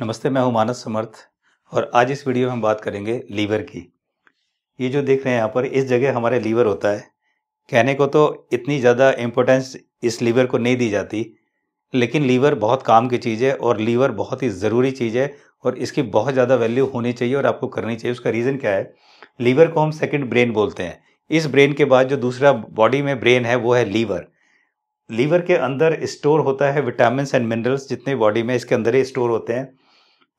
नमस्ते मैं हूं मानस समर्थ और आज इस वीडियो में हम बात करेंगे लीवर की ये जो देख रहे हैं यहाँ पर इस जगह हमारे लीवर होता है कहने को तो इतनी ज़्यादा इम्पोर्टेंस इस लीवर को नहीं दी जाती लेकिन लीवर बहुत काम की चीज़ है और लीवर बहुत ही ज़रूरी चीज़ है और इसकी बहुत ज़्यादा वैल्यू होनी चाहिए और आपको करनी चाहिए उसका रीज़न क्या है लीवर को हम सेकेंड ब्रेन बोलते हैं इस ब्रेन के बाद जो दूसरा बॉडी में ब्रेन है वो है लीवर लीवर के अंदर स्टोर होता है विटामिन एंड मिनरल्स जितने बॉडी में इसके अंदर ही स्टोर होते हैं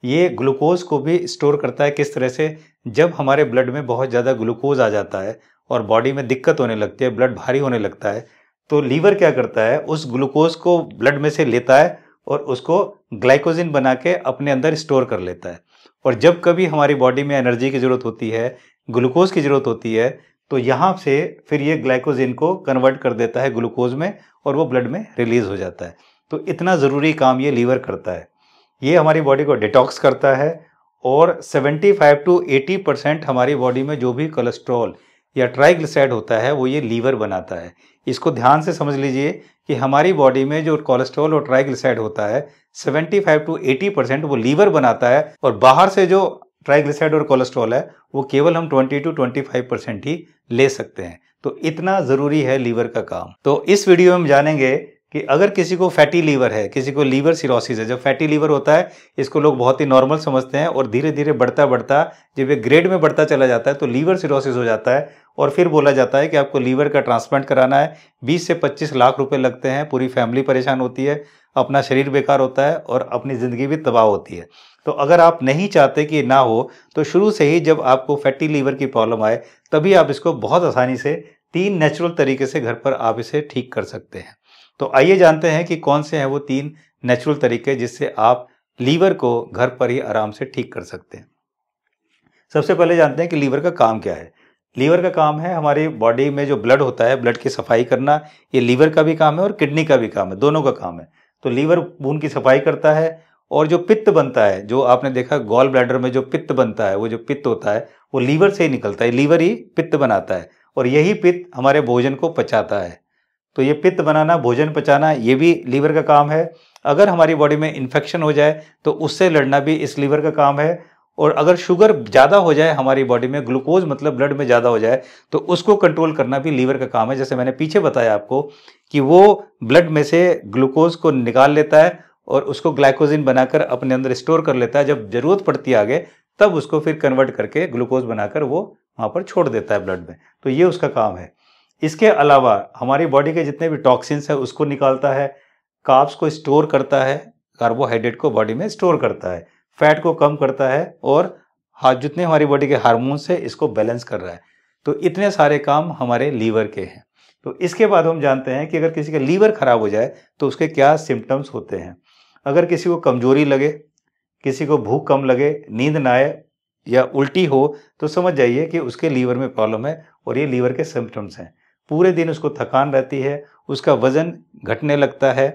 ये ग्लूकोज को भी स्टोर करता है किस तरह से जब हमारे ब्लड में बहुत ज़्यादा ग्लूकोज आ जाता है और बॉडी में दिक्कत होने लगती है ब्लड भारी होने लगता है तो लीवर क्या करता है उस ग्लूकोज को ब्लड में से लेता है और उसको ग्लाइकोजिन बना के अपने अंदर स्टोर कर लेता है और जब कभी हमारी बॉडी में एनर्जी की ज़रूरत होती है ग्लूकोज की ज़रूरत होती है तो यहाँ से फिर ये ग्लाइकोजिन को कन्वर्ट कर देता है ग्लूकोज में और वो ब्लड में रिलीज़ हो जाता है तो इतना ज़रूरी काम ये लीवर करता है ये हमारी बॉडी को डिटॉक्स करता है और 75 टू 80 परसेंट हमारी बॉडी में जो भी कोलेस्ट्रॉल या ट्राइग्लिसराइड होता है वो ये लीवर बनाता है इसको ध्यान से समझ लीजिए कि हमारी बॉडी में जो कोलेस्ट्रॉल और ट्राइग्लिसराइड होता है 75 टू 80 परसेंट वो लीवर बनाता है और बाहर से जो ट्राइग्लिसराइड और कोलेस्ट्रॉल है वो केवल हम 20 टू 25 परसेंट ही ले सकते हैं तो इतना ज़रूरी है लीवर का काम तो इस वीडियो में हम जानेंगे कि अगर किसी को फैटी लीवर है किसी को लीवर सिरोसिस है जब फैटी लीवर होता है इसको लोग बहुत ही नॉर्मल समझते हैं और धीरे धीरे बढ़ता बढ़ता जब ये ग्रेड में बढ़ता चला जाता है तो लीवर सिरोसिस हो जाता है और फिर बोला जाता है कि आपको लीवर का ट्रांसप्लांट कराना है 20 से 25 लाख रुपए लगते हैं पूरी फैमिली परेशान होती है अपना शरीर बेकार होता है और अपनी ज़िंदगी भी तबाह होती है तो अगर आप नहीं चाहते कि ना हो तो शुरू से ही जब आपको फैटी लीवर की प्रॉब्लम आए तभी आप इसको बहुत आसानी से तीन नेचुरल तरीके से घर पर आप इसे ठीक कर सकते हैं तो आइए जानते हैं कि कौन से हैं वो तीन नेचुरल तरीके जिससे आप लीवर को घर पर ही आराम से ठीक कर सकते हैं सबसे पहले जानते हैं कि लीवर का काम क्या है लीवर का काम है हमारी बॉडी में जो ब्लड होता है ब्लड की सफाई करना ये लीवर का भी काम है और किडनी का भी काम है दोनों का काम है तो लीवर खून की सफाई करता है और जो पित्त बनता है जो आपने देखा गॉल ब्लैडर में जो पित्त बनता है वो जो पित्त होता है वो लीवर से ही निकलता है लीवर ही पित्त बनाता है और यही पित्त हमारे भोजन को पचाता है तो ये पित्त बनाना भोजन पचाना ये भी लीवर का काम है अगर हमारी बॉडी में इन्फेक्शन हो जाए तो उससे लड़ना भी इस लीवर का काम है और अगर शुगर ज़्यादा हो जाए हमारी बॉडी में ग्लूकोज मतलब ब्लड में ज़्यादा हो जाए तो उसको कंट्रोल करना भी लीवर का काम है जैसे मैंने पीछे बताया आपको कि वो ब्लड में से ग्लूकोज को निकाल लेता है और उसको ग्लाइकोजिन बनाकर अपने अंदर स्टोर कर लेता है जब ज़रूरत पड़ती है आगे तब उसको फिर कन्वर्ट करके ग्लूकोज बनाकर वो वहाँ पर छोड़ देता है ब्लड में तो ये उसका काम है इसके अलावा हमारी बॉडी के जितने भी टॉक्सिन्स हैं उसको निकालता है काप्स को स्टोर करता है कार्बोहाइड्रेट को बॉडी में स्टोर करता है फैट को कम करता है और हाथ जितने हमारी बॉडी के हार्मोन्स है इसको बैलेंस कर रहा है तो इतने सारे काम हमारे लीवर के हैं तो इसके बाद हम जानते हैं कि अगर किसी का लीवर खराब हो जाए तो उसके क्या सिम्टम्स होते हैं अगर किसी को कमजोरी लगे किसी को भूख कम लगे नींद ना आए या उल्टी हो तो समझ जाइए कि उसके लीवर में प्रॉब्लम है और ये लीवर के सिम्टम्स हैं पूरे दिन उसको थकान रहती है उसका वज़न घटने लगता है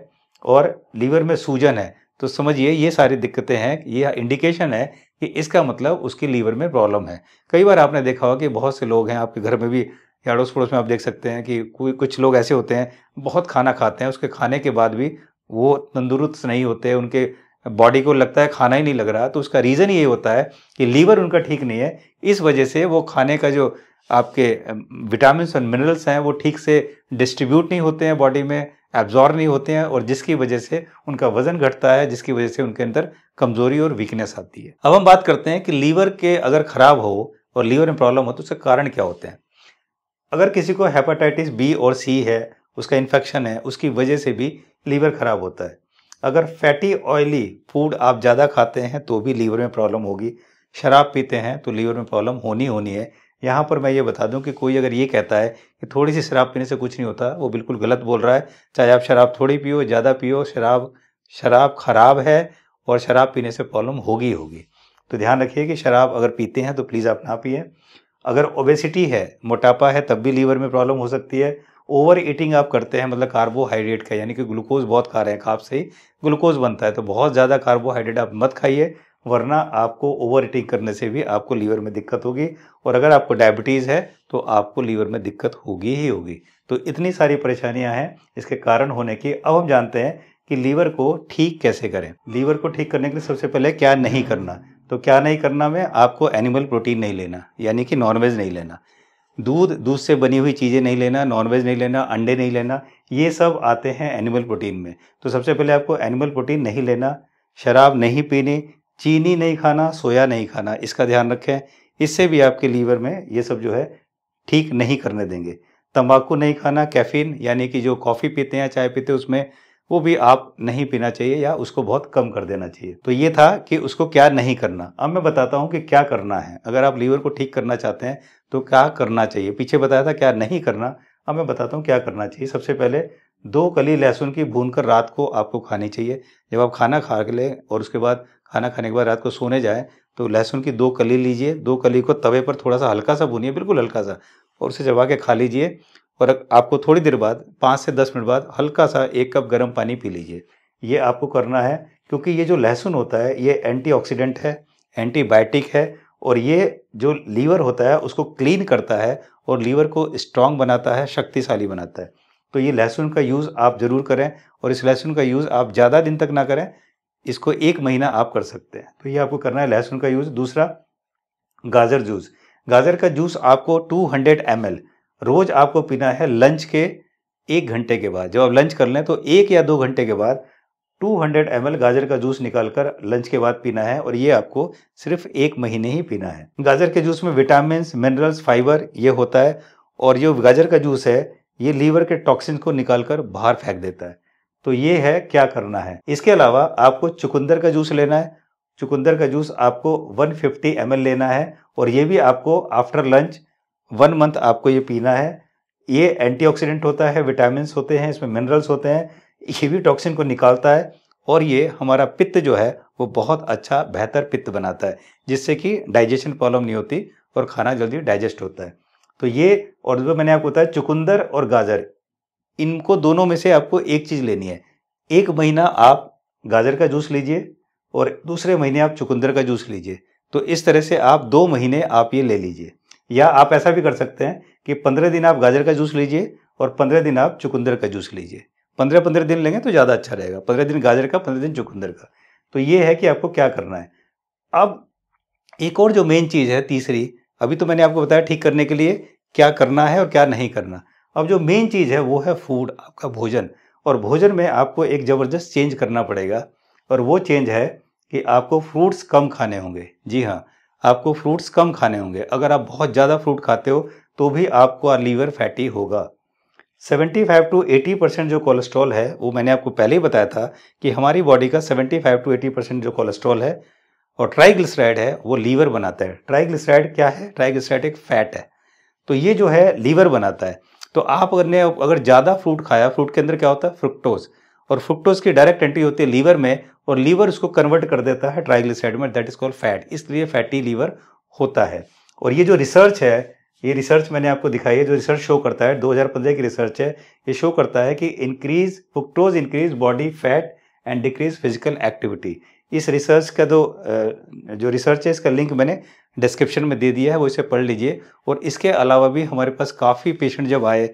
और लीवर में सूजन है तो समझिए ये सारी दिक्कतें हैं ये इंडिकेशन है कि इसका मतलब उसकी लीवर में प्रॉब्लम है कई बार आपने देखा होगा कि बहुत से लोग हैं आपके घर में भी या अड़ोस पड़ोस में आप देख सकते हैं कि कोई कुछ लोग ऐसे होते हैं बहुत खाना खाते हैं उसके खाने के बाद भी वो तंदुरुस्त नहीं होते उनके बॉडी को लगता है खाना ही नहीं लग रहा तो उसका रीज़न ये होता है कि लीवर उनका ठीक नहीं है इस वजह से वो खाने का जो आपके विटामिन और मिनरल्स हैं वो ठीक से डिस्ट्रीब्यूट नहीं होते हैं बॉडी में एब्जॉर्व नहीं होते हैं और जिसकी वजह से उनका वजन घटता है जिसकी वजह से उनके अंदर कमजोरी और वीकनेस आती है अब हम बात करते हैं कि लीवर के अगर खराब हो और लीवर में प्रॉब्लम हो तो उसके कारण क्या होते हैं अगर किसी को हेपाटाइटिस बी और सी है उसका इन्फेक्शन है उसकी वजह से भी लीवर खराब होता है अगर फैटी ऑयली फूड आप ज़्यादा खाते हैं तो भी लीवर में प्रॉब्लम होगी शराब पीते हैं तो लीवर में प्रॉब्लम होनी होनी है यहाँ पर मैं ये बता दूं कि कोई अगर ये कहता है कि थोड़ी सी शराब पीने से कुछ नहीं होता वो बिल्कुल गलत बोल रहा है चाहे आप शराब थोड़ी पियो ज़्यादा पियो शराब शराब ख़राब है और शराब पीने से प्रॉब्लम होगी होगी तो ध्यान रखिए कि शराब अगर पीते हैं तो प्लीज़ आप ना पिए अगर ओबेसिटी है मोटापा है तब भी लीवर में प्रॉब्लम हो सकती है ओवर ईटिंग आप करते हैं मतलब कार्बोहाइड्रेट का यानी कि ग्लूकोज बहुत खा रहे हैं काप से ही ग्लूकोज बनता है तो बहुत ज़्यादा कार्बोहाइड्रेट आप मत खाइए वरना आपको ओवर ईटिंग करने से भी आपको लीवर में दिक्कत होगी और अगर आपको डायबिटीज़ है तो आपको लीवर में दिक्कत होगी ही होगी तो इतनी सारी परेशानियाँ हैं इसके कारण होने की अब हम जानते हैं कि लीवर को ठीक कैसे करें लीवर को ठीक करने के लिए सबसे पहले क्या नहीं करना तो क्या नहीं करना में आपको एनिमल प्रोटीन नहीं लेना यानी कि नॉनवेज नहीं लेना दूध दूध से बनी हुई चीज़ें नहीं लेना नॉनवेज नहीं लेना अंडे नहीं लेना ये सब आते हैं एनिमल प्रोटीन में तो सबसे पहले आपको एनिमल प्रोटीन नहीं लेना शराब नहीं पीनी चीनी नहीं खाना सोया नहीं खाना इसका ध्यान रखें इससे भी आपके लीवर में ये सब जो है ठीक नहीं करने देंगे तंबाकू नहीं खाना कैफीन यानी कि जो कॉफ़ी पीते हैं चाय पीते हैं उसमें वो भी आप नहीं पीना चाहिए या उसको बहुत कम कर देना चाहिए तो ये था कि उसको क्या नहीं करना अब मैं बताता हूँ कि क्या करना है अगर आप लीवर को ठीक करना चाहते हैं तो क्या करना चाहिए पीछे बताया था क्या नहीं करना अब मैं बताता हूँ क्या करना चाहिए सबसे पहले दो कली लहसुन की भून कर रात को आपको खानी चाहिए जब आप खाना खा लें और उसके बाद खाना खाने के बाद रात को सोने जाए तो लहसुन की दो कली लीजिए दो कली को तवे पर थोड़ा सा हल्का सा भूनिए बिल्कुल हल्का सा और उसे जबा के खा लीजिए और आपको थोड़ी देर बाद पाँच से दस मिनट बाद हल्का सा एक कप गर्म पानी पी लीजिए ये आपको करना है क्योंकि ये जो लहसुन होता है ये एंटीऑक्सीडेंट है एंटीबायोटिक है और ये जो लीवर होता है उसको क्लीन करता है और लीवर को स्ट्रांग बनाता है शक्तिशाली बनाता है तो ये लहसुन का यूज़ आप ज़रूर करें और इस लहसुन का यूज़ आप ज़्यादा दिन तक ना करें इसको एक महीना आप कर सकते हैं तो ये आपको करना है लहसुन का यूज़ दूसरा गाजर जूस गाजर का जूस आपको 200 हंड्रेड रोज आपको पीना है लंच के एक घंटे के बाद जब आप लंच कर लें तो एक या दो घंटे के बाद 200 एम गाजर का जूस निकालकर लंच के बाद पीना है और ये आपको सिर्फ एक महीने ही पीना है गाजर के जूस में विटामिन मिनरल्स फाइबर ये होता है और जो गाजर का जूस है ये लीवर के टॉक्सिन को निकालकर बाहर फेंक देता है तो ये है क्या करना है इसके अलावा आपको चुकंदर का जूस लेना है चुकंदर का जूस आपको 150 फिफ्टी लेना है और ये भी आपको आफ्टर लंच वन मंथ आपको ये पीना है ये एंटीऑक्सीडेंट होता है विटामिन होते हैं इसमें मिनरल्स होते हैं ये भी टॉक्सिन को निकालता है और ये हमारा पित्त जो है वो बहुत अच्छा बेहतर पित्त बनाता है जिससे कि डाइजेशन प्रॉब्लम नहीं होती और खाना जल्दी डाइजेस्ट होता है तो ये और जो मैंने आपको बताया चुकंदर और गाजर इनको दोनों में से आपको एक चीज़ लेनी है एक महीना आप गाजर का जूस लीजिए और दूसरे महीने आप चुकंदर का जूस लीजिए तो इस तरह से आप दो महीने आप ये ले लीजिए या आप ऐसा भी कर सकते हैं कि पंद्रह दिन आप गाजर का जूस लीजिए और पंद्रह दिन आप चुकंदर का जूस लीजिए पंद्रह पंद्रह दिन लेंगे तो ज़्यादा अच्छा रहेगा पंद्रह दिन गाजर का पंद्रह दिन चुकंदर का तो ये है कि आपको क्या करना है अब एक और जो मेन चीज़ है तीसरी अभी तो मैंने आपको बताया ठीक करने के लिए क्या करना है और क्या नहीं करना अब जो मेन चीज़ है वो है फूड आपका भोजन और भोजन में आपको एक ज़बरदस्त चेंज करना पड़ेगा और वो चेंज है कि आपको फ्रूट्स कम खाने होंगे जी हाँ आपको फ्रूट्स कम खाने होंगे अगर आप बहुत ज़्यादा फ्रूट खाते हो तो भी आपको लीवर फैटी होगा 75 टू 80 परसेंट जो कोलेस्ट्रॉल है वो मैंने आपको पहले ही बताया था कि हमारी बॉडी का 75 टू 80 परसेंट जो कोलेस्ट्रॉल है और ट्राइग्लिसराइड है वो लीवर बनाता है ट्राइग्लिसराइड क्या है ट्राइग्लिसराइड एक फैट है तो ये जो है लीवर बनाता है तो आप अगर ने अगर ज़्यादा फ्रूट खाया फ्रूट के अंदर क्या होता है फ्रुक्टोज़ और फुक्टोज की डायरेक्ट एंट्री होती है लीवर में और लीवर उसको कन्वर्ट कर देता है ट्राइग्लिसराइड में दैट इज कॉल्ड फैट इसलिए फैटी लीवर होता है और ये जो रिसर्च है ये रिसर्च मैंने आपको दिखाई है जो रिसर्च शो करता है 2015 की रिसर्च है ये शो करता है कि increase fructose increase body fat and decrease physical activity इस रिसर्च का जो जो रिसर्च है इसका लिंक मैंने डिस्क्रिप्शन में दे दिया है वो इसे पढ़ लीजिए और इसके अलावा भी हमारे पास काफ़ी पेशेंट जब आए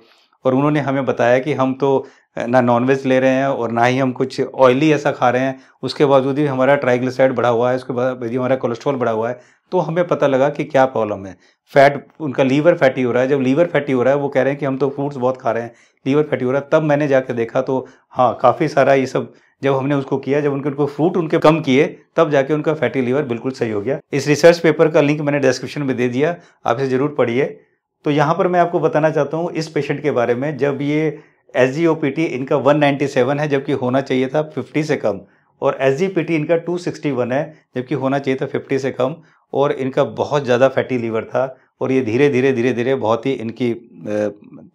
और उन्होंने हमें बताया कि हम तो ना नॉनवेज ले रहे हैं और ना ही हम कुछ ऑयली ऐसा खा रहे हैं उसके बावजूद भी हमारा ट्राइग्लिसराइड बढ़ा हुआ है उसके बाद भी हमारा कोलेस्ट्रॉल बढ़ा हुआ है तो हमें पता लगा कि क्या प्रॉब्लम है फैट उनका लीवर फैटी हो रहा है जब लीवर फैटी हो रहा है वो कह रहे हैं कि हम तो फ्रूट्स बहुत खा रहे हैं लीवर फैटी हो रहा है तब मैंने जाके देखा तो हाँ काफ़ी सारा ये सब जब हमने उसको किया जब उनके उनको फ्रूट उनके कम किए तब जाके उनका फैटी लीवर बिल्कुल सही हो गया इस रिसर्च पेपर का लिंक मैंने डिस्क्रिप्शन में दे दिया आप इसे ज़रूर पढ़िए तो यहाँ पर मैं आपको बताना चाहता हूँ इस पेशेंट के बारे में जब ये S G O P T इनका 197 है जबकि होना चाहिए था 50 से कम और एस जी पी टी इनका 261 है जबकि होना चाहिए था 50 से कम और इनका बहुत ज़्यादा फैटी लीवर था और ये धीरे धीरे धीरे धीरे बहुत ही इनकी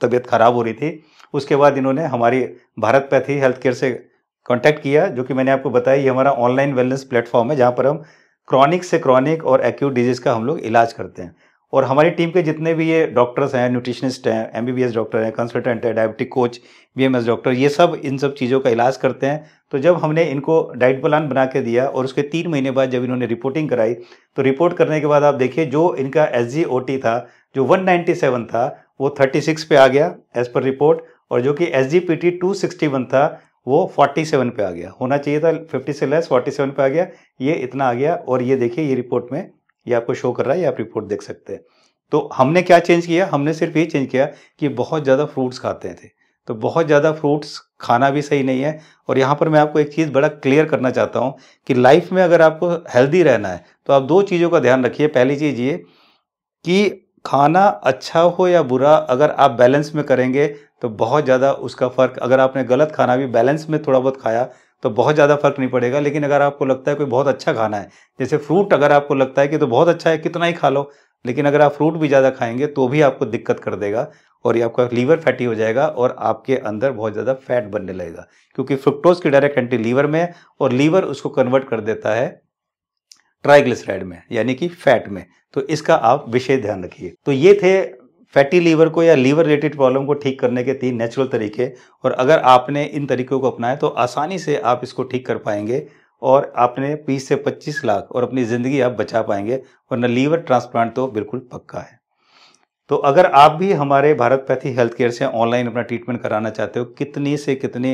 तबीयत ख़राब हो रही थी उसके बाद इन्होंने हमारी भारत पैथी हेल्थ केयर से कॉन्टैक्ट किया जो कि मैंने आपको बताया ये हमारा ऑनलाइन वेलनेस प्लेटफॉर्म है जहाँ पर हम क्रॉनिक से क्रॉनिक और एक्यूट डिजीज़ का हम लोग इलाज करते हैं और हमारी टीम के जितने भी ये डॉक्टर्स हैं न्यूट्रिशनिस्ट हैं एम डॉक्टर हैं कंसल्टेंट हैं डायबिटिक कोच बी डॉक्टर ये सब इन सब चीज़ों का इलाज करते हैं तो जब हमने इनको डाइट प्लान बना के दिया और उसके तीन महीने बाद जब इन्होंने रिपोर्टिंग कराई तो रिपोर्ट करने के बाद आप देखिए जो इनका एस था जो सेवन था वो सिक्स पे आ गया एज़ पर रिपोर्ट और जो कि S G P T two sixty one था वो फोर्टी सेवन पे आ गया होना चाहिए था फिफ्टी से लेस फोर्टी सेवन पे आ गया ये इतना आ गया और ये देखिए ये रिपोर्ट में ये आपको शो कर रहा है ये आप रिपोर्ट देख सकते हैं तो हमने क्या चेंज किया हमने सिर्फ ये चेंज किया कि बहुत ज़्यादा फ्रूट्स खाते थे तो बहुत ज़्यादा फ्रूट्स खाना भी सही नहीं है और यहाँ पर मैं आपको एक चीज़ बड़ा क्लियर करना चाहता हूँ कि लाइफ में अगर आपको हेल्दी रहना है तो आप दो चीज़ों का ध्यान रखिए पहली चीज़ ये कि खाना अच्छा हो या बुरा अगर आप बैलेंस में करेंगे तो बहुत ज़्यादा उसका फ़र्क अगर आपने गलत खाना भी बैलेंस में थोड़ा बहुत खाया तो बहुत ज़्यादा फर्क नहीं पड़ेगा लेकिन अगर आपको लगता है कोई बहुत अच्छा खाना है जैसे फ्रूट अगर आपको लगता है कि तो बहुत अच्छा है कितना ही खा लो लेकिन अगर आप फ्रूट भी ज़्यादा खाएंगे तो भी आपको दिक्कत कर देगा और ये आपका लीवर फैटी हो जाएगा और आपके अंदर बहुत ज़्यादा फैट बनने लगेगा क्योंकि फ्रुक्टोज की डायरेक्ट एंटी लीवर में है और लीवर उसको कन्वर्ट कर देता है ट्राइग्लिसराइड में यानी कि फैट में तो इसका आप विशेष ध्यान रखिए तो ये थे फैटी लीवर को या लीवर रिलेटेड प्रॉब्लम को ठीक करने के तीन नेचुरल तरीके और अगर आपने इन तरीकों को अपनाया तो आसानी से आप इसको ठीक कर पाएंगे और आपने 20 से 25 लाख और अपनी ज़िंदगी आप बचा पाएंगे वरना लीवर ट्रांसप्लांट तो बिल्कुल पक्का है तो अगर आप भी हमारे भारत पैथी हेल्थ केयर से ऑनलाइन अपना ट्रीटमेंट कराना चाहते हो कितनी से कितनी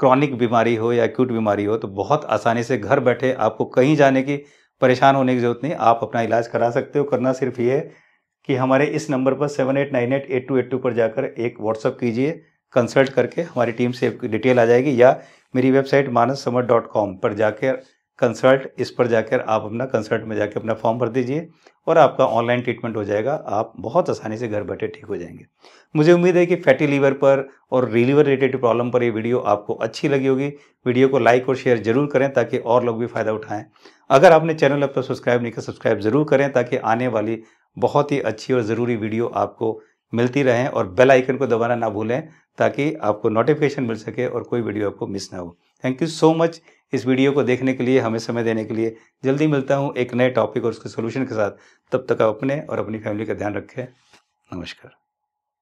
क्रॉनिक बीमारी हो या एक्यूट बीमारी हो तो बहुत आसानी से घर बैठे आपको कहीं जाने की परेशान होने की जरूरत नहीं आप अपना इलाज करा सकते हो करना सिर्फ ये कि हमारे इस नंबर पर seven eight nine eight eight two eight two पर जाकर एक व्हाट्सअप कीजिए कंसल्ट करके हमारी टीम से डिटेल आ जाएगी या मेरी website Manas Samar dot com पर जाकर कंसल्ट इस पर जाकर आप अपना कंसल्ट में जाकर अपना फॉर्म भर दीजिए और आपका ऑनलाइन ट्रीटमेंट हो जाएगा आप बहुत आसानी से घर बैठे ठीक हो जाएंगे मुझे उम्मीद है कि फैटी लीवर पर और रीलीवर रिलेटेड प्रॉब्लम पर ये वीडियो आपको अच्छी लगी होगी वीडियो को लाइक और शेयर जरूर करें ताकि और लोग भी फ़ायदा उठाएं अगर आपने चैनल अब तक सब्सक्राइब नहीं किया सब्सक्राइब जरूर करें ताकि आने वाली बहुत ही अच्छी और ज़रूरी वीडियो आपको मिलती रहें और बेल आइकन को दबाना ना भूलें ताकि आपको नोटिफिकेशन मिल सके और कोई वीडियो आपको मिस ना हो थैंक यू सो मच इस वीडियो को देखने के लिए हमें समय देने के लिए जल्दी मिलता हूँ एक नए टॉपिक और उसके सोल्यूशन के साथ तब तक आप अपने और अपनी फैमिली का ध्यान रखें नमस्कार